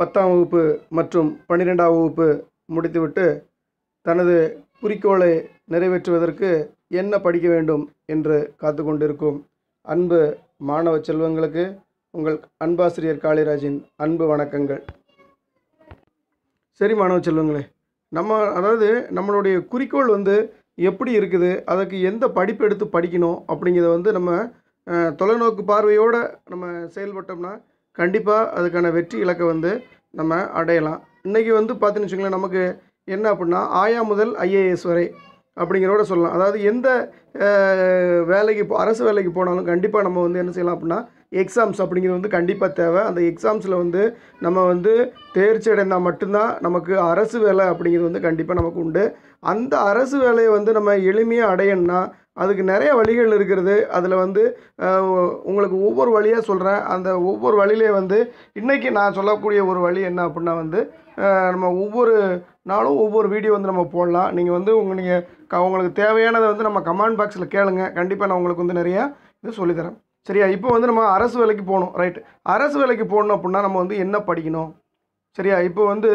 பத்தாம் வகுப்பு மற்றும் பன்னிரெண்டாம் வகுப்பு முடித்துவிட்டு தனது குறிக்கோளை நிறைவேற்றுவதற்கு என்ன படிக்க வேண்டும் என்று காத்து கொண்டிருக்கும் அன்பு மாணவ செல்வங்களுக்கு உங்கள் அன்பாசிரியர் காளிராஜின் அன்பு வணக்கங்கள் சரி மாணவ செல்வங்களே நம்ம அதாவது நம்மளுடைய குறிக்கோள் வந்து எப்படி இருக்குது அதுக்கு எந்த படிப்பு எடுத்து படிக்கணும் அப்படிங்கிறத வந்து நம்ம தொலைநோக்கு பார்வையோடு நம்ம செயல்பட்டோம்னா கண்டிப்பாக அதுக்கான வெற்றி இலக்கை வந்து நம்ம அடையலாம் இன்றைக்கி வந்து பார்த்துன்னு வச்சுங்களேன் நமக்கு என்ன அப்படின்னா ஆயா முதல் ஐஏஎஸ் வரை அப்படிங்கிறோட சொல்லலாம் அதாவது எந்த வேலைக்கு போ அரசு வேலைக்கு போனாலும் கண்டிப்பாக நம்ம வந்து என்ன செய்யலாம் அப்படின்னா எக்ஸாம்ஸ் அப்படிங்கிறது வந்து கண்டிப்பாக தேவை அந்த எக்ஸாம்ஸில் வந்து நம்ம வந்து தேர்ச்சி அடைந்தால் மட்டும்தான் நமக்கு அரசு வேலை அப்படிங்கிறது வந்து கண்டிப்பாக நமக்கு உண்டு அந்த அரசு வேலையை வந்து நம்ம எளிமையாக அடையணும்னா அதுக்கு நிறைய வழிகள் இருக்கிறது அதில் வந்து உங்களுக்கு ஒவ்வொரு வழியாக சொல்கிறேன் அந்த ஒவ்வொரு வழியிலே வந்து இன்றைக்கி நான் சொல்லக்கூடிய ஒரு வழி என்ன அப்படின்னா வந்து நம்ம ஒவ்வொரு நாளும் ஒவ்வொரு வீடியோ வந்து நம்ம போடலாம் நீங்கள் வந்து உங்கள் நீங்கள் க உங்களுக்கு தேவையானதை வந்து நம்ம கமெண்ட் பாக்ஸில் கேளுங்க கண்டிப்பாக நான் உங்களுக்கு வந்து நிறையா இது சொல்லித்தரேன் சரியா இப்போ வந்து நம்ம அரசு வேலைக்கு போகணும் ரைட்டு அரசு வேலைக்கு போகணும் அப்படின்னா நம்ம வந்து என்ன படிக்கணும் சரியா இப்போ வந்து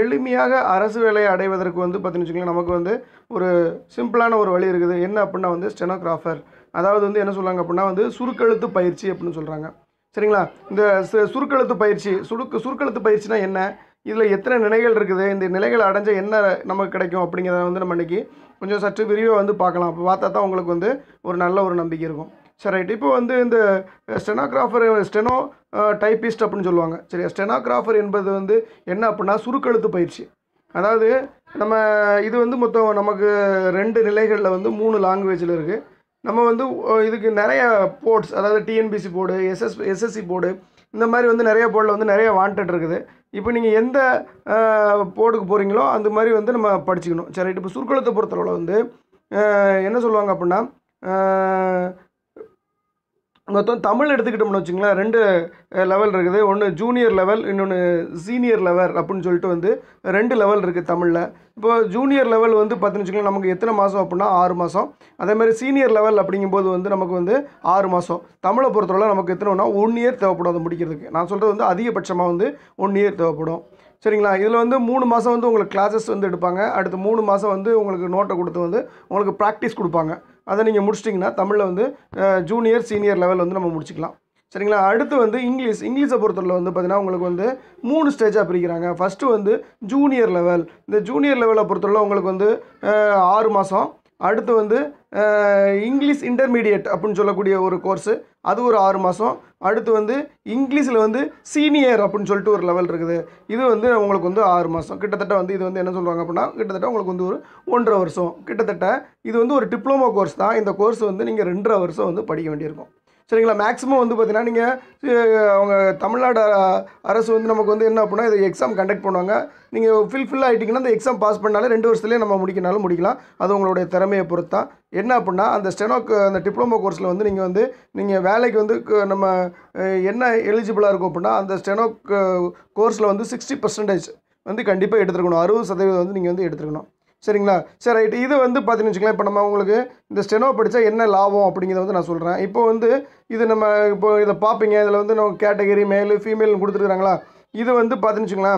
எளிமையாக அரசு வேலையை அடைவதற்கு வந்து பார்த்திங்கன்னு வச்சுக்கோங்களேன் நமக்கு வந்து ஒரு சிம்பிளான ஒரு வழி இருக்குது என்ன அப்படின்னா வந்து ஸ்டெனோகிராஃபர் அதாவது வந்து என்ன சொல்கிறாங்க அப்படின்னா வந்து சுருக்கெழுத்து பயிற்சி அப்படின்னு சொல்கிறாங்க சரிங்களா இந்த சுருக்கெழுத்து பயிற்சி சுருக்கு சுருக்கெழுத்து பயிற்சினா என்ன இதில் எத்தனை நிலைகள் இருக்குது இந்த நிலைகள் அடைஞ்ச என்ன நமக்கு கிடைக்கும் அப்படிங்கிறத வந்து நம்ம இன்றைக்கி கொஞ்சம் சற்று விரிவாக வந்து பார்க்கலாம் அப்போ பார்த்தா தான் உங்களுக்கு வந்து ஒரு நல்ல ஒரு நம்பிக்கை இருக்கும் சரி ரைட் இப்போ வந்து இந்த ஸ்டெனோகிராஃபர் ஸ்டெனோ டைப்பிஸ்ட் அப்படின்னு சொல்லுவாங்க சரி ஸ்டெனாகிராஃபர் என்பது வந்து என்ன அப்படின்னா சுருக்கெழுத்து பயிற்சி அதாவது நம்ம இது வந்து மொத்தம் நமக்கு ரெண்டு நிலைகளில் வந்து மூணு லாங்குவேஜில் இருக்குது நம்ம வந்து இதுக்கு நிறைய போர்ட்ஸ் அதாவது TNPSC board SS SSC board இந்த மாதிரி வந்து நிறைய போர்டில் வந்து நிறைய வாண்டட் இருக்குது இப்போ நீங்கள் எந்த போர்டுக்கு போகிறீங்களோ அந்த மாதிரி வந்து நம்ம படிச்சுக்கணும் சரி இப்போ சுருக்கெழுத்தை பொறுத்தளவில் வந்து என்ன சொல்லுவாங்க அப்படின்னா மொத்தம் தமிழ் எடுத்துக்கிட்டோம்னு வச்சுங்களேன் ரெண்டு லெவல் இருக்குது ஒன்று ஜூனியர் லெவல் இன்னொன்று சீனியர் லெவல் அப்படின்னு சொல்லிட்டு வந்து ரெண்டு லெவல் இருக்குது தமிழில் இப்போ ஜூனியர் லெவல் வந்து பார்த்துன்னு வச்சுக்கோங்களேன் நமக்கு எத்தனை மாதம் அப்படின்னா ஆறு மாதம் அதேமாதிரி சீனியர் லெவல் அப்படிங்கும்போது வந்து நமக்கு வந்து ஆறு மாதம் தமிழை பொறுத்தவரை நமக்கு எத்தனைனா ஒன் இயர் தேவைப்படும் அதை முடிக்கிறதுக்கு நான் சொல்கிறது வந்து அதிகபட்சமாக வந்து ஒன் இயர் தேவைப்படும் சரிங்களா இதில் வந்து மூணு மாதம் வந்து உங்களுக்கு கிளாஸஸ் வந்து எடுப்பாங்க அடுத்து மூணு மாதம் வந்து உங்களுக்கு நோட்டை கொடுத்து வந்து உங்களுக்கு ப்ராக்டிஸ் கொடுப்பாங்க அதை நீங்கள் முடிச்சிட்டிங்கன்னா தமிழில் வந்து ஜூனியர் சீனியர் லெவல் வந்து நம்ம முடிச்சிக்கலாம் சரிங்களா அடுத்து வந்து இங்கிலீஷ் இங்கிலீஷை பொறுத்தவரை வந்து பார்த்திங்கன்னா உங்களுக்கு வந்து மூணு ஸ்டேஜாக பிரிக்கிறாங்க ஃபஸ்ட்டு வந்து ஜூனியர் லெவல் இந்த ஜூனியர் லெவலை பொறுத்தவரை உங்களுக்கு வந்து ஆறு மாதம் அடுத்து வந்து இங்கிலீஷ் இன்டர்மீடியட் அப்படின்னு சொல்லக்கூடிய ஒரு கோர்ஸு அது ஒரு ஆறு மாதம் அடுத்து வந்து இங்கிலீஷில் வந்து சீனியர் அப்படின்னு சொல்லிட்டு ஒரு லெவல் இருக்குது இது வந்து உங்களுக்கு வந்து ஆறு மாதம் கிட்டத்தட்ட வந்து இது வந்து என்ன சொல்கிறாங்க அப்படின்னா கிட்டத்தட்ட உங்களுக்கு வந்து ஒரு ஒன்றரை வருஷம் கிட்டத்தட்ட இது வந்து ஒரு டிப்ளமோ கோர்ஸ் தான் இந்த கோர்ஸ் வந்து நீங்கள் ரெண்டரை வருஷம் வந்து படிக்க வேண்டியிருக்கும் சரிங்களா மேக்ஸிமம் வந்து பார்த்திங்கன்னா நீங்கள் அவங்க தமிழ்நாடு அரசு வந்து நமக்கு வந்து என்ன அப்படின்னா இது எக்ஸாம் கண்டக்ட் பண்ணுவாங்க நீங்கள் ஃபில்ஃபில் ஆகிட்டிங்கன்னா அந்த எக்ஸாம் பாஸ் பண்ணாலே ரெண்டு வருஷத்துலேயே நம்ம முடிக்கனாலும் முடிக்கலாம் அது உங்களுடைய திறமையை பொறுத்தான் என்ன அப்படின்னா அந்த ஸ்டெனோக்கு அந்த டிப்ளமோ கோர்ஸில் வந்து நீங்கள் வந்து நீங்கள் வேலைக்கு வந்து நம்ம என்ன எலிஜிபிளாக இருக்கும் அப்படின்னா அந்த ஸ்டெனோக் கோர்ஸில் வந்து சிக்ஸ்டி பர்சன்டேஜ் வந்து கண்டிப்பாக எடுத்துருக்கணும் அறுபது சதவீதம் வந்து நீங்கள் வந்து எடுத்துருக்கணும் சரிங்களா சரி ரைட் இது வந்து பார்த்தீங்கன்னு இப்போ நம்ம உங்களுக்கு இந்த ஸ்டெனோ படித்தா என்ன லாபம் அப்படிங்கிறத வந்து நான் சொல்கிறேன் இப்போ வந்து இது நம்ம இப்போ இதை பார்ப்பீங்க இதில் வந்து நம்ம கேட்டகரி மேலு ஃபீமேல் கொடுத்துருக்குறாங்களா இது வந்து பார்த்தீங்கன்னு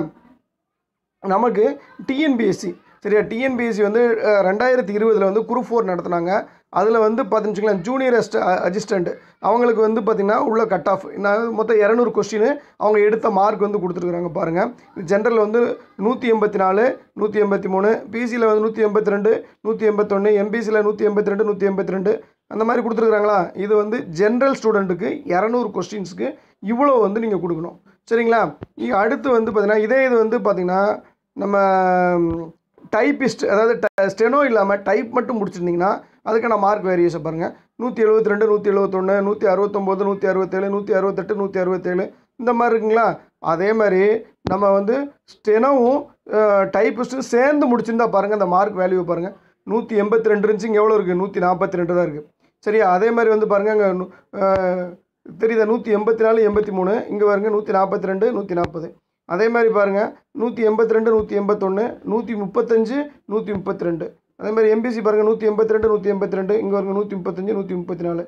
நமக்கு டிஎன்பிஎஸ்சி சரியா டிஎன்பிஎஸ்சி வந்து ரெண்டாயிரத்தி இருபதில் வந்து குரூப் ஃபோர் நடத்துனாங்க அதில் வந்து பார்த்துச்சுங்களேன் ஜூனியர் அஸ்ட் அசிஸ்டண்ட் அவங்களுக்கு வந்து பார்த்திங்கன்னா உள்ள கட் ஆஃப் நான் மொத்தம் இரநூறு கொஸ்டின் அவங்க எடுத்த மார்க் வந்து கொடுத்துருக்குறாங்க பாருங்கள் ஜென்ரல் வந்து நூற்றி எண்பத்தி நாலு நூற்றி எண்பத்தி மூணு பிசியில் வந்து நூற்றி எண்பத்தி ரெண்டு நூற்றி எண்பத்தொன்று எம்பிசியில் நூற்றி எண்பத்தி ரெண்டு நூற்றி எண்பத்தி ரெண்டு அந்த மாதிரி கொடுத்துருக்குறாங்களா இது வந்து ஜென்ரல் ஸ்டூடெண்ட்டுக்கு இரநூறு கொஸ்டின்ஸுக்கு இவ்வளோ வந்து நீங்கள் கொடுக்கணும் சரிங்களா இங்கே அடுத்து வந்து பார்த்திங்கன்னா இதே இது வந்து பார்த்திங்கன்னா நம்ம டைப்பிஸ்ட் அதாவது ஸ்டெனோ இல்லாமல் டைப் மட்டும் முடிச்சிருந்தீங்கன்னா அதுக்கான மார்க் வேரியேஷன் பாருங்கள் நூற்றி எழுபத்தி ரெண்டு நூற்றி எழுபத்தொன்று நூற்றி அறுபத்தொம்போது நூற்றி அறுபத்தேழு நூற்றி அறுபத்தெட்டு நூற்றி அறுபத்தேழு இந்த மாதிரி இருக்குங்களா அதே மாதிரி நம்ம வந்து ஸ்டெனவும் டைப்பிஸ்ட்டும் சேர்ந்து முடிச்சிருந்தா பாருங்கள் அந்த மார்க் வேல்யூ பாருங்கள் நூற்றி எண்பத்தி ரெண்டு இருந்துச்சு இங்கே எவ்வளோ இருக்குது நூற்றி நாற்பத்தி ரெண்டு தான் இருக்குது சரியா அதே மாதிரி வந்து பாருங்கள் அங்கே தெரியுதா நூற்றி எண்பத்தி நாலு எண்பத்தி மூணு இங்கே பாருங்கள் நூற்றி நாற்பத்தி ரெண்டு நூற்றி நாற்பது அதே மாதிரி பாருங்கள் நூற்றி எண்பத்தி ரெண்டு நூற்றி எண்பத்தொன்று நூற்றி முப்பத்தஞ்சு நூற்றி முப்பத்தி ரெண்டு அதே மாதிரி எம்பிசி பாருங்கள் நூற்றி எண்பத்தி ரெண்டு நூற்றி எண்பத்தி ரெண்டு இங்கே வருங்க நூற்றி முப்பத்தஞ்சு நூற்றி முப்பத்தி நாலு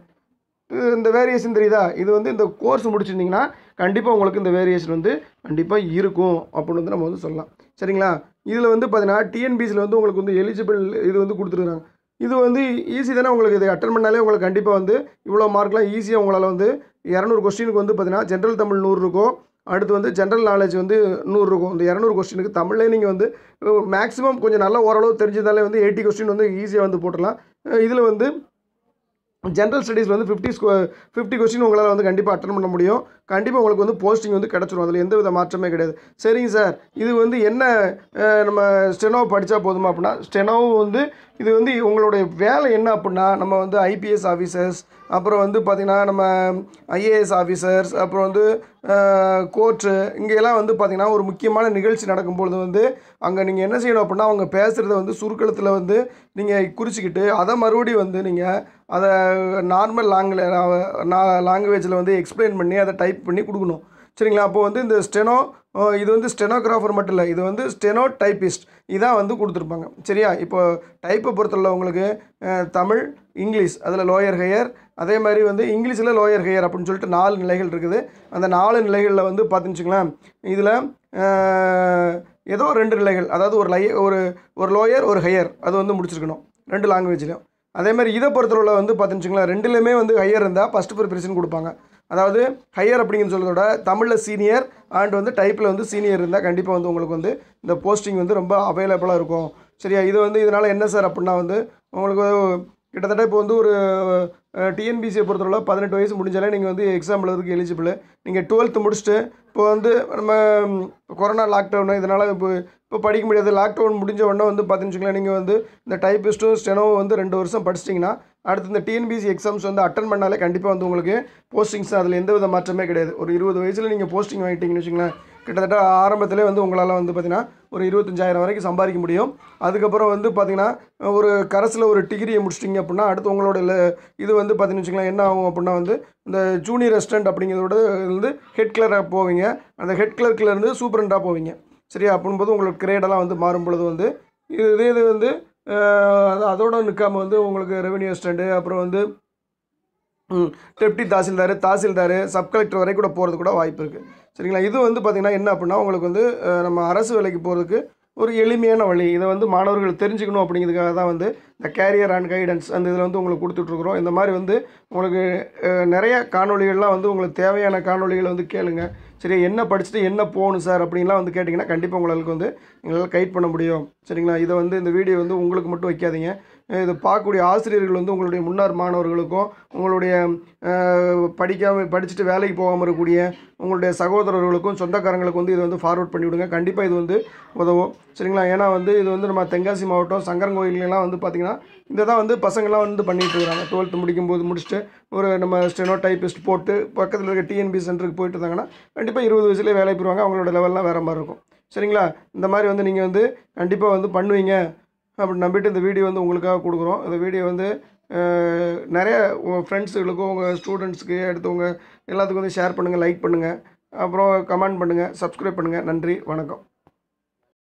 இந்த வேரியேஷன் தெரியுதா இது வந்து இந்த கோர்ஸ் முடிச்சிருந்தீங்கன்னா கண்டிப்பாக உங்களுக்கு இந்த வேரியேஷன் வந்து கண்டிப்பாக இருக்கும் அப்படின்னு வந்து நம்ம வந்து சொல்லலாம் சரிங்களா இதில் வந்து பார்த்தீங்கன்னா டிஎன்பிசியில் வந்து உங்களுக்கு வந்து எலிஜிபிள் இது வந்து கொடுத்துருக்காங்க இது வந்து ஈஸி தானே உங்களுக்கு இது அட்டன் பண்ணாலே உங்களுக்கு கண்டிப்பாக வந்து இவ்வளோ மார்க்லாம் ஈஸியாக உங்களால் வந்து இரநூறு கொஸ்டினுக்கு வந்து பார்த்தீங்கன்னா ஜென்ரல் தமிழ் நூறு இருக்கும் அடுத்து வந்து ஜென்ரல் நாலேஜ் வந்து நூறு இருக்கும் இந்த இரநூறு கொஸ்டினுக்கு தமிழ்லேயே நீங்கள் வந்து மேக்ஸிமம் கொஞ்சம் நல்லா ஓரளவு தெரிஞ்சதாலே வந்து எயிட்டி கொஸ்டின் வந்து ஈஸியாக வந்து போட்டுடலாம் இதில் வந்து ஜென்ரல் ஸ்டடீஸ் வந்து ஃபிஃப்டி ஸ்கோ ஃபிஃப்டி கொஸ்டின் உங்களால் வந்து கண்டிப்பாக அட்டன் பண்ண முடியும் கண்டிப்பாக உங்களுக்கு வந்து போஸ்டிங் வந்து கிடச்சிரும் அதில் எந்த வித மாற்றமே கிடையாது சரிங்க சார் இது வந்து என்ன நம்ம ஸ்டெனோ படித்தா போதுமா அப்படின்னா ஸ்டெனோவும் வந்து இது வந்து உங்களுடைய வேலை என்ன அப்படின்னா நம்ம வந்து ஐபிஎஸ் ஆஃபீஸர்ஸ் அப்புறம் வந்து பார்த்திங்கன்னா நம்ம ஐஏஎஸ் ஆஃபீஸர்ஸ் அப்புறம் வந்து கோர்ட்டு இங்கெல்லாம் வந்து பார்த்திங்கன்னா ஒரு முக்கியமான நிகழ்ச்சி நடக்கும்பொழுது வந்து அங்கே நீங்கள் என்ன செய்யணும் அப்படின்னா அவங்க பேசுகிறத வந்து சுருக்கலத்தில் வந்து நீங்கள் குறிச்சிக்கிட்டு அதை மறுபடியும் வந்து நீங்கள் அதை நார்மல் லாங்குல லாங்குவேஜில் வந்து எக்ஸ்பிளைன் பண்ணி அதை டைப் பண்ணி கொடுக்கணும் சரிங்களா அப்போது வந்து இந்த ஸ்டெனோ இது வந்து ஸ்டெனோகிராஃபர் மட்டும் இல்லை இது வந்து ஸ்டெனோ டைப்பிஸ்ட் இதான் வந்து கொடுத்துருப்பாங்க சரியா இப்போ டைப்பை பொறுத்தளவு உங்களுக்கு தமிழ் இங்கிலீஷ் அதில் லோயர் ஹையர் அதே மாதிரி வந்து இங்கிலீஷில் லோயர் ஹையர் அப்படின்னு சொல்லிட்டு நாலு நிலைகள் இருக்குது அந்த நாலு நிலைகளில் வந்து பார்த்துச்சுங்களேன் இதில் ஏதோ ரெண்டு நிலைகள் அதாவது ஒரு லை ஒரு ஒரு லோயர் ஒரு ஹையர் அது வந்து முடிச்சிருக்கணும் ரெண்டு லாங்குவேஜ்லையும் அதே மாதிரி இதை பொறுத்தளவில் வந்து பார்த்துச்சுங்களேன் ரெண்டுலேயுமே வந்து ஹையர் இருந்தால் ஃபஸ்ட்டு ப்ரிப்ரேஷன் கொடுப்பாங்க அதாவது ஹையர் அப்படிங்கன்னு சொல்கிறத விட தமிழில் சீனியர் அண்ட் வந்து டைப்பில் வந்து சீனியர் இருந்தால் கண்டிப்பாக வந்து உங்களுக்கு வந்து இந்த போஸ்டிங் வந்து ரொம்ப அவைலபிளாக இருக்கும் சரியா இது வந்து இதனால் என்ன சார் அப்படின்னா வந்து உங்களுக்கு கிட்டத்தட்ட இப்போ வந்து ஒரு டிஎன்பிசியை பொறுத்தவரை பதினெட்டு வயசு முடிஞ்சாலே நீங்கள் வந்து எக்ஸாம் எழுதுறதுக்கு எலிஜிபிள் நீங்கள் டுவெல்த்து முடிச்சுட்டு இப்போ வந்து நம்ம கொரோனா லாக்டவுனு இதனால் இப்போ இப்போ படிக்க முடியாது லாக்டவுன் முடிஞ்ச உடனே வந்து பார்த்துன்னு நீங்கள் வந்து இந்த டைப்பிஸ்ட்டும் ஸ்டெனோவும் வந்து ரெண்டு வருஷம் படிச்சிட்டிங்கன்னா அடுத்து இந்த டிஎன்பிசி எக்ஸாம்ஸ் வந்து அட்டன் பண்ணாலே கண்டிப்பாக வந்து உங்களுக்கு போஸ்டிங்ஸ் அதில் எந்த வித மாற்றமே கிடையாது ஒரு இருபது வயசில் நீங்கள் போஸ்டிங் வாங்கிட்டீங்கன்னு வச்சுங்களேன் கிட்டத்தட்ட ஆரம்பத்திலே வந்து உங்களால் வந்து பார்த்திங்கன்னா ஒரு இருபத்தஞ்சாயிரம் வரைக்கும் சம்பாதிக்க முடியும் அதுக்கப்புறம் வந்து பார்த்திங்கன்னா ஒரு கரஸில் ஒரு டிகிரியை முடிச்சிட்டிங்க அப்படின்னா அடுத்து உங்களோட இது வந்து பார்த்திங்கன்னு வச்சுக்கலாம் என்ன ஆகும் அப்படின்னா வந்து இந்த ஜூனியர் ரெஸ்டாரண்ட் அப்படிங்கிறதோட வந்து ஹெட் கிளராக போவீங்க அந்த ஹெட் இருந்து சூப்பரண்டாக போவீங்க சரியா அப்படின்போது உங்களோட கிரேடெல்லாம் வந்து மாறும் பொழுது வந்து இது இதே இது வந்து அது அதோடு நிற்காமல் வந்து உங்களுக்கு ரெவென்யூ அசிஸ்டண்ட்டு அப்புறம் வந்து deputy tahsildar tahsildar sub collector வரை கூட போகிறது கூட வாய்ப்பு இருக்குது சரிங்களா இது வந்து பார்த்திங்கன்னா என்ன அப்படின்னா உங்களுக்கு வந்து நம்ம அரசு வேலைக்கு போகிறதுக்கு ஒரு எளிமையான வழி இதை வந்து மாணவர்கள் தெரிஞ்சுக்கணும் அப்படிங்கிறதுக்காக தான் வந்து இந்த கேரியர் அண்ட் கைடன்ஸ் அந்த இதில் வந்து உங்களுக்கு கொடுத்துட்ருக்குறோம் இந்த மாதிரி வந்து உங்களுக்கு நிறையா காணொலிகள்லாம் வந்து உங்களுக்கு தேவையான காணொலிகளை வந்து கேளுங்க சரி என்ன படிச்சுட்டு என்ன போகணும் சார் அப்படின்லாம் வந்து கேட்டிங்கன்னா கண்டிப்பாக உங்களுக்கு வந்து எங்களால் கைட் பண்ண முடியும் சரிங்களா இதை வந்து இந்த வீடியோ வந்து உங்களுக்கு மட்டும் வைக்காதீங்க இதை பார்க்கக்கூடிய ஆசிரியர்கள் வந்து உங்களுடைய முன்னார் மாணவர்களுக்கும் உங்களுடைய படிக்காமல் படிச்சுட்டு வேலைக்கு போகாமல் இருக்கக்கூடிய உங்களுடைய சகோதரர்களுக்கும் சொந்தக்காரங்களுக்கும் வந்து இது வந்து ஃபார்வர்ட் பண்ணிவிடுங்க கண்டிப்பாக இது வந்து உதவும் சரிங்களா ஏன்னா வந்து இது வந்து நம்ம தென்காசி மாவட்டம் சங்கரங்கோயிலெலாம் வந்து பார்த்திங்கன்னா இந்த தான் வந்து பசங்கள்லாம் வந்து பண்ணிகிட்டு இருக்கிறாங்க டுவெல்த்து முடிக்கும்போது முடிச்சுட்டு ஒரு நம்ம ஸ்டெனோ டைப்பிஸ்ட் போட்டு பக்கத்தில் இருக்க டிஎன்பி சென்டருக்கு போயிட்டு இருந்தாங்கன்னா கண்டிப்பாக இருபது வயசுலேயே வேலை போயிடுவாங்க அவங்களோட லெவல்லாம் வேறு மாதிரி இருக்கும் சரிங்களா இந்த மாதிரி வந்து நீங்கள் வந்து கண்டிப்பாக வந்து பண்ணுவீங்க அப்படி நம்பிட்டு இந்த வீடியோ வந்து உங்களுக்காக கொடுக்குறோம் இந்த வீடியோ வந்து நிறைய உங்கள் ஃப்ரெண்ட்ஸுகளுக்கும் உங்கள் ஸ்டூடெண்ட்ஸுக்கு எடுத்தவங்க எல்லாத்துக்கும் வந்து ஷேர் பண்ணுங்கள் லைக் பண்ணுங்கள் அப்புறம் கமெண்ட் பண்ணுங்கள் சப்ஸ்கிரைப் பண்ணுங்கள் நன்றி வணக்கம்